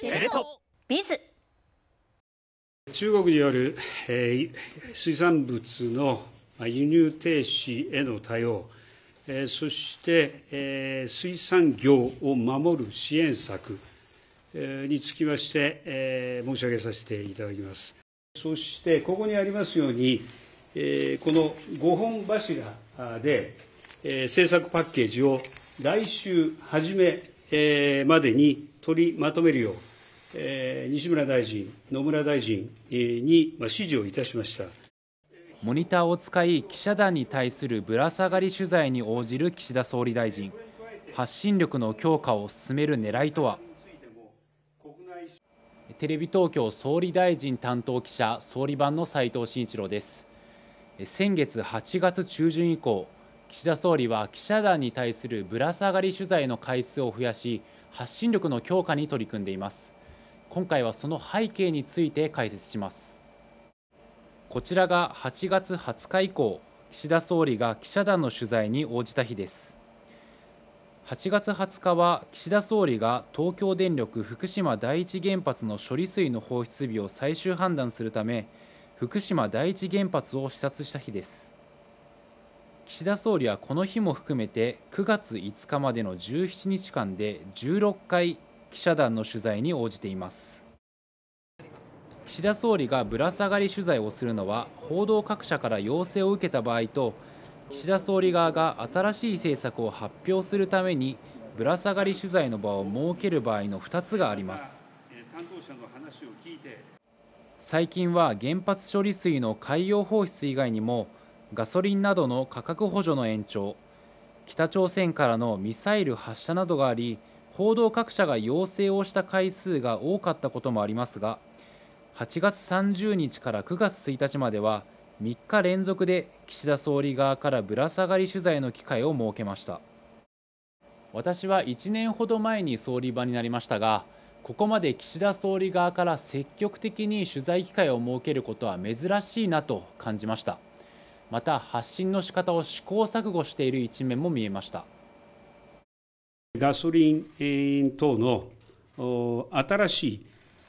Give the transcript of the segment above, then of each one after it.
テレトビズ中国による、えー、水産物の輸入停止への対応、えー、そして、えー、水産業を守る支援策、えー、につきまして、えー、申し上げさせていただきます。そしてここにありますように、えー、この5本柱で、えー、政策パッケージを来週初め、えー、までに取りまとめるよう西村大臣、野村大臣に指示をいたしました。モニターを使い記者団に対するぶら下がり取材に応じる岸田総理大臣発信力の強化を進める狙いとはテレビ東京総理大臣担当記者総理版の斉藤慎一郎です先月8月中旬以降岸田総理は記者団に対するぶら下がり取材の回数を増やし発信力の強化に取り組んでいます今回はその背景について解説しますこちらが8月20日以降岸田総理が記者団の取材に応じた日です8月20日は岸田総理が東京電力福島第一原発の処理水の放出日を最終判断するため福島第一原発を視察した日です岸田総理はこの日も含めて9月5日までの17日間で16回記者団の取材に応じています岸田総理がぶら下がり取材をするのは報道各社から要請を受けた場合と岸田総理側が新しい政策を発表するためにぶら下がり取材の場を設ける場合の2つがあります最近は原発処理水の海洋放出以外にもガソリンなどの価格補助の延長北朝鮮からのミサイル発射などがあり報道各社が要請をした回数が多かったこともありますが8月30日から9月1日までは3日連続で岸田総理側からぶら下がり取材の機会を設けました私は1年ほど前に総理場になりましたがここまで岸田総理側から積極的に取材機会を設けることは珍しいなと感じましたまた発信の仕方を試行錯誤している一面も見えましたガソリン等の新し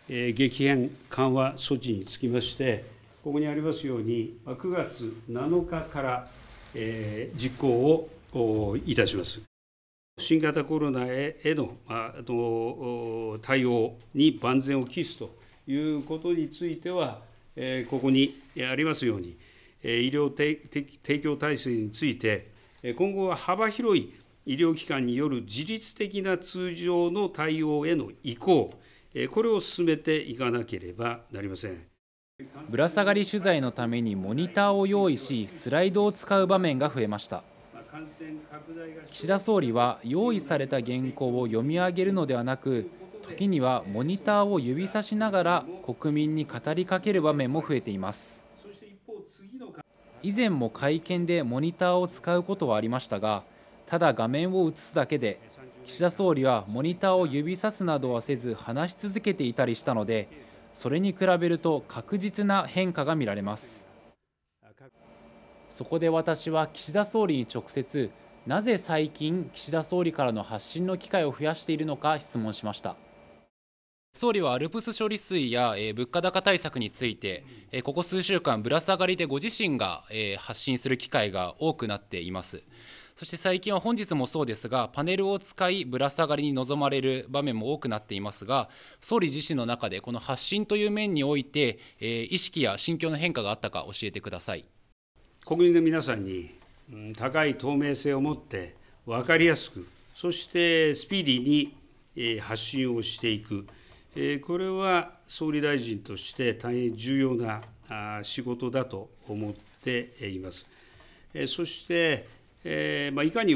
い激変緩和措置につきまして、ここにありますように、9月7日から実行をいたします。新型コロナへの対応に万全を期すということについては、ここにありますように、医療提供体制について、今後は幅広い医療機関による自律的な通常の対応への移行、これを進めていかなければなりません。ぶら下がり取材のためにモニターを用意し、スライドを使う場面が増えました。岸田総理は用意された原稿を読み上げるのではなく、時にはモニターを指さしながら国民に語りかける場面も増えています。以前も会見でモニターを使うことはありましたが、ただ画面を映すだけで岸田総理はモニターを指さすなどはせず話し続けていたりしたのでそれに比べると確実な変化が見られますそこで私は岸田総理に直接なぜ最近岸田総理からの発信の機会を増やしているのか質問しました。総理はアルプス処理水や、えー、物価高対策について、えー、ここ数週間ぶら下がりでご自身が、えー、発信する機会が多くなっていますそして最近は本日もそうですがパネルを使いぶら下がりに臨まれる場面も多くなっていますが総理自身の中でこの発信という面において、え意識や心境の変化があったか教えてください国民の皆さんに、うん、高い透明性を持って分かりやすくそしてスピーディーに、発信をしていくこれは総理大臣として大変重要な仕事だと思っています。そして、まいかに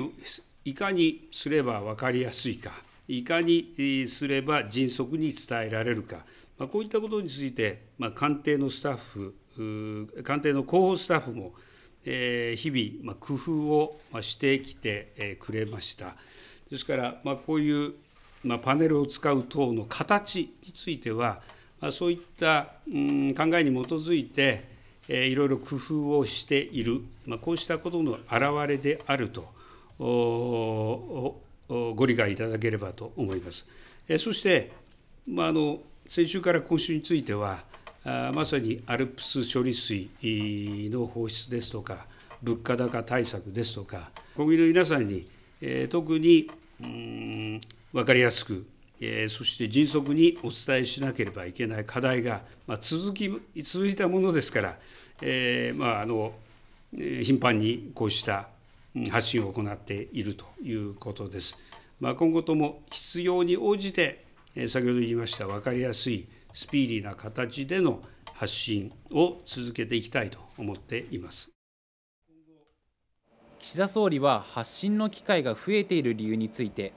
いかにすれば分かりやすいか、いかにすれば迅速に伝えられるか、まこういったことについて、ま官邸のスタッフ、官邸の広報スタッフも、え日々、ま工夫をしてきてくれました。ですから、まこういうまあ、パネルを使う等の形については、まあ、そういった、うん、考えに基づいて、えー、いろいろ工夫をしている、まあ、こうしたことの表れであるとご理解いただければと思います。えー、そして、まあ、あの先週から今週についてはあまさに ALPS 処理水の放出ですとか物価高対策ですとか国民の皆さんに、えー、特に分かりやすく、えそして迅速にお伝えしなければいけない課題が、まあ、続き続いたものですから、えー、まあ、あの頻繁にこうした発信を行っているということです。まあ、今後とも必要に応じて、え先ほど言いました分かりやすいスピーディーな形での発信を続けていきたいと思っています。岸田総理は発信の機会が増えている理由について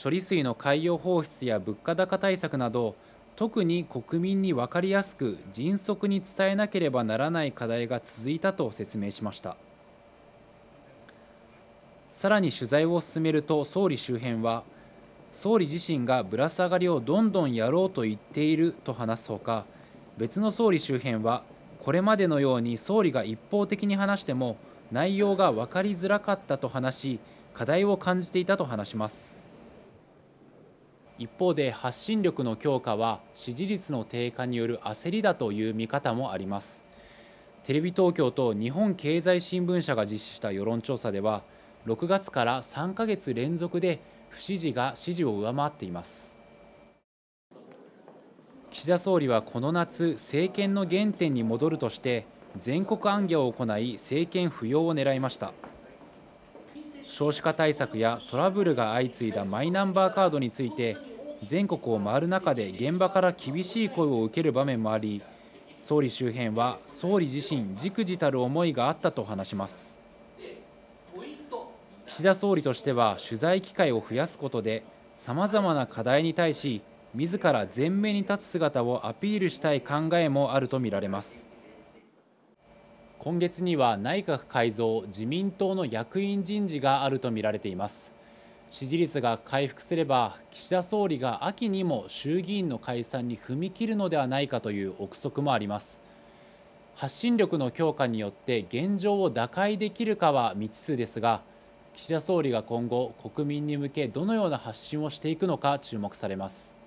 処理水の海洋放出や物価高対策など特に国民に分かりやすく迅速に伝えなければならない課題が続いたと説明しましたさらに取材を進めると総理周辺は総理自身がぶら下がりをどんどんやろうと言っていると話すほか別の総理周辺はこれまでのように総理が一方的に話しても内容が分かりづらかったと話し課題を感じていたと話します一方で発信力の強化は支持率の低下による焦りだという見方もありますテレビ東京と日本経済新聞社が実施した世論調査では6月から3ヶ月連続で不支持が支持を上回っています岸田総理はこの夏政権の原点に戻るとして全国暗挙を行い政権浮揚を狙いました少子化対策やトラブルが相次いだマイナンバーカードについて全国を回る中で現場から厳しい声を受ける場面もあり総理周辺は総理自身じくじたる思いがあったと話します岸田総理としては取材機会を増やすことでさまざまな課題に対し自ら前面に立つ姿をアピールしたい考えもあるとみられます今月には内閣改造自民党の役員人事があるとみられています支持率が回復すれば岸田総理が秋にも衆議院の解散に踏み切るのではないかという憶測もあります発信力の強化によって現状を打開できるかは未知数ですが岸田総理が今後国民に向けどのような発信をしていくのか注目されます